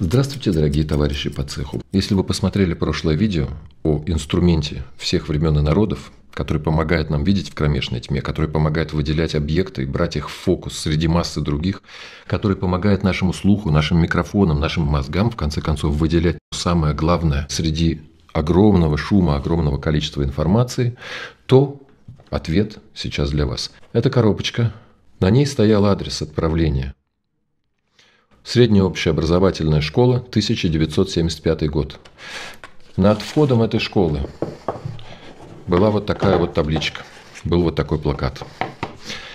Здравствуйте, дорогие товарищи по цеху. Если вы посмотрели прошлое видео о инструменте всех времен и народов, который помогает нам видеть в кромешной тьме, который помогает выделять объекты и брать их в фокус среди массы других, который помогает нашему слуху, нашим микрофонам, нашим мозгам, в конце концов, выделять самое главное среди огромного шума, огромного количества информации, то ответ сейчас для вас. Это коробочка. На ней стоял адрес отправления Средняя общеобразовательная школа, 1975 год. Над входом этой школы была вот такая вот табличка, был вот такой плакат.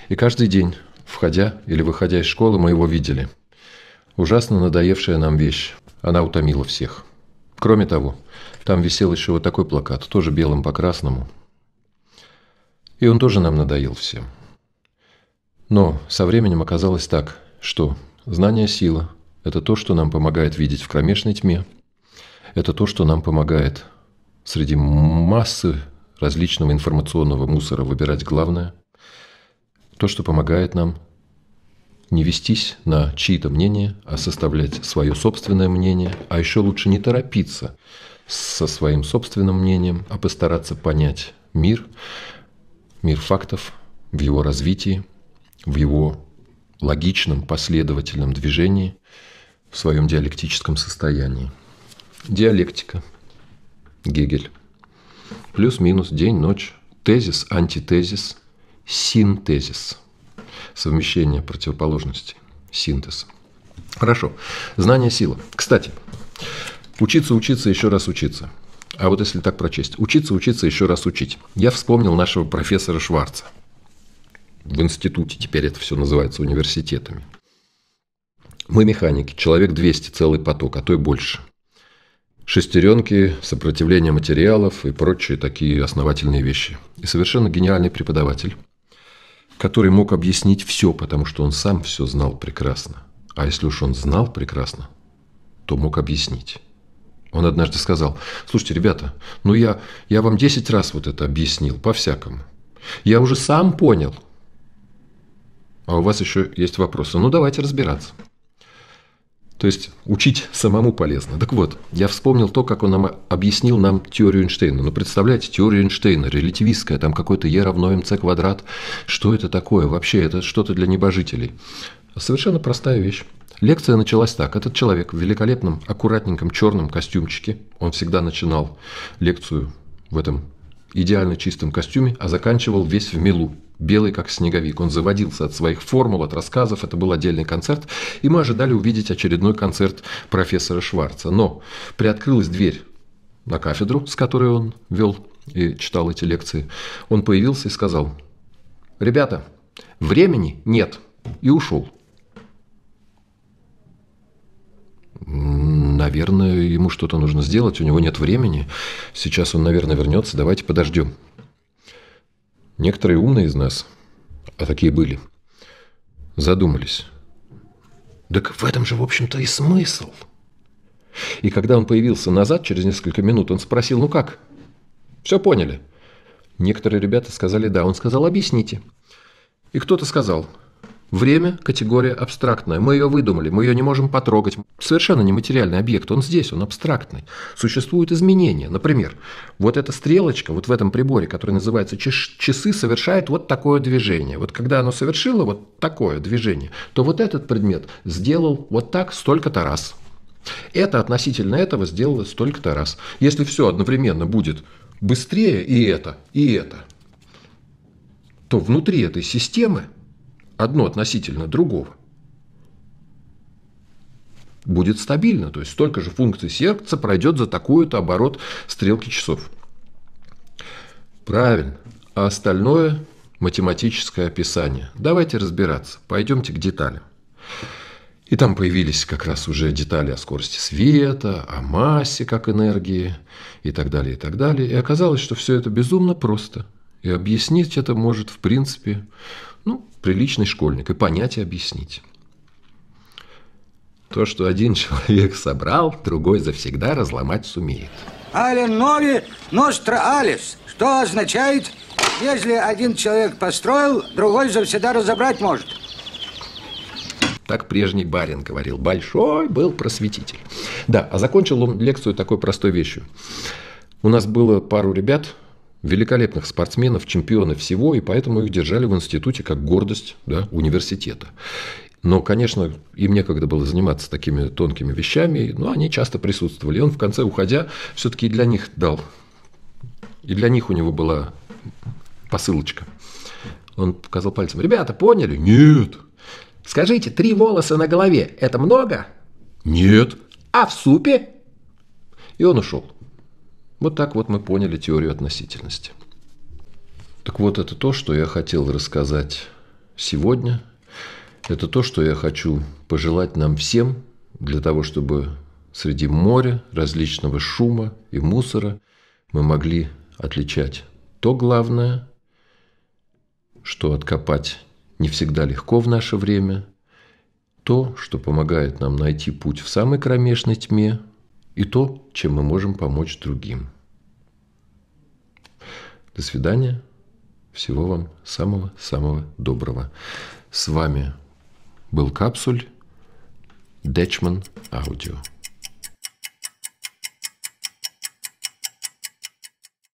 И каждый день, входя или выходя из школы, мы его видели. Ужасно надоевшая нам вещь. Она утомила всех. Кроме того, там висел еще вот такой плакат, тоже белым по красному. И он тоже нам надоел всем. Но со временем оказалось так, что Знание – сила. Это то, что нам помогает видеть в кромешной тьме. Это то, что нам помогает среди массы различного информационного мусора выбирать главное. То, что помогает нам не вестись на чьи-то мнения, а составлять свое собственное мнение, а еще лучше не торопиться со своим собственным мнением, а постараться понять мир, мир фактов в его развитии, в его логичном, последовательном движении в своем диалектическом состоянии. Диалектика. Гегель. Плюс-минус, день-ночь. Тезис, антитезис, синтезис. Совмещение противоположностей. Синтез. Хорошо. Знание – сила. Кстати, учиться, учиться, еще раз учиться. А вот если так прочесть. Учиться, учиться, еще раз учить. Я вспомнил нашего профессора Шварца – в институте теперь это все называется университетами. Мы механики, человек 200, целый поток, а то и больше. Шестеренки, сопротивление материалов и прочие такие основательные вещи. И совершенно гениальный преподаватель, который мог объяснить все, потому что он сам все знал прекрасно. А если уж он знал прекрасно, то мог объяснить. Он однажды сказал, слушайте, ребята, ну я, я вам 10 раз вот это объяснил, по-всякому. Я уже сам понял, а у вас еще есть вопросы. Ну, давайте разбираться. То есть учить самому полезно. Так вот, я вспомнил то, как он нам объяснил нам теорию Эйнштейна. Ну, представляете, теория Эйнштейна, релятивистская, там какой-то Е равно МЦ квадрат. Что это такое? Вообще, это что-то для небожителей. Совершенно простая вещь. Лекция началась так. Этот человек в великолепном, аккуратненьком черном костюмчике, он всегда начинал лекцию в этом идеально чистом костюме, а заканчивал весь в милу белый как снеговик. Он заводился от своих формул, от рассказов. Это был отдельный концерт. И мы ожидали увидеть очередной концерт профессора Шварца. Но приоткрылась дверь на кафедру, с которой он вел и читал эти лекции. Он появился и сказал, «Ребята, времени нет». И ушел. Наверное, ему что-то нужно сделать, у него нет времени. Сейчас он, наверное, вернется. Давайте подождем. Некоторые умные из нас, а такие были, задумались. Так в этом же, в общем-то, и смысл. И когда он появился назад, через несколько минут, он спросил, ну как? Все поняли? Некоторые ребята сказали, да. Он сказал, объясните. И кто-то сказал, Время – категория абстрактная. Мы ее выдумали, мы ее не можем потрогать. Совершенно нематериальный объект, он здесь, он абстрактный. Существуют изменения. Например, вот эта стрелочка вот в этом приборе, который называется часы, совершает вот такое движение. Вот когда оно совершило вот такое движение, то вот этот предмет сделал вот так столько-то раз. Это относительно этого сделало столько-то раз. Если все одновременно будет быстрее и это, и это, то внутри этой системы одно относительно другого, будет стабильно. То есть столько же функций сердца пройдет за такую то оборот стрелки часов. Правильно. А остальное математическое описание. Давайте разбираться. Пойдемте к деталям. И там появились как раз уже детали о скорости света, о массе как энергии и так далее, и так далее. И оказалось, что все это безумно просто. И объяснить это может, в принципе, ну, приличный школьник, и понять, и объяснить. То, что один человек собрал, другой завсегда разломать сумеет. Ален Нови, Ностра Алис, что означает, если один человек построил, другой завсегда разобрать может. Так прежний барин говорил. Большой был просветитель. Да, а закончил он лекцию такой простой вещью. У нас было пару ребят, великолепных спортсменов, чемпионы всего, и поэтому их держали в институте как гордость да, университета. Но, конечно, им некогда было заниматься такими тонкими вещами, но они часто присутствовали. И он в конце, уходя, все-таки и для них дал. И для них у него была посылочка. Он показал пальцем. «Ребята, поняли?» «Нет». «Скажите, три волоса на голове – это много?» «Нет». «А в супе?» И он ушел. Вот так вот мы поняли теорию относительности. Так вот, это то, что я хотел рассказать сегодня. Это то, что я хочу пожелать нам всем для того, чтобы среди моря, различного шума и мусора мы могли отличать то главное, что откопать не всегда легко в наше время, то, что помогает нам найти путь в самой кромешной тьме, и то, чем мы можем помочь другим. До свидания. Всего вам самого-самого доброго. С вами был Капсуль Дечман Аудио.